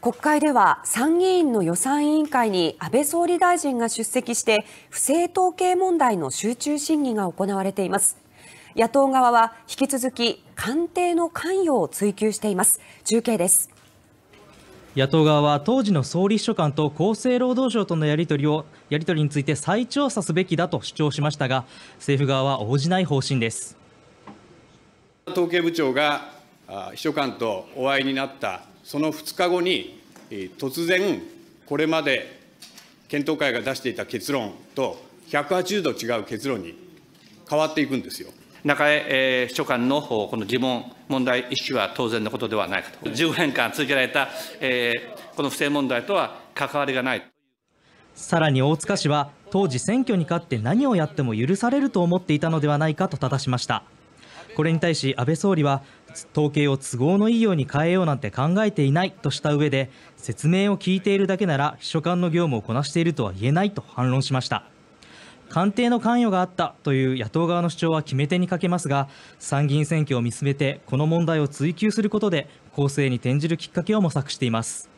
国会では参議院の予算委員会に安倍総理大臣が出席して不正統計問題の集中審議が行われています野党側は引き続き官邸の関与を追及しています中継です野党側は当時の総理秘書官と厚生労働省とのやり取りをやり取りについて再調査すべきだと主張しましたが政府側は応じない方針です統計部長が秘書官とお会いになったその2日後に、突然、これまで検討会が出していた結論と、180度違う結論に変わっていくんですよ。中江、えー、秘書官のこの疑問、問題意識は当然のことではないかと、15年間続けられた、えー、この不正問題とは関わりがない。さらに大塚氏は、当時、選挙に勝って何をやっても許されると思っていたのではないかと正しました。これに対し安倍総理は統計を都合のいいように変えようなんて考えていないとした上で説明を聞いているだけなら秘書官の業務をこなしているとは言えないと反論しました官邸の関与があったという野党側の主張は決め手に欠けますが参議院選挙を見据えてこの問題を追及することで公正に転じるきっかけを模索しています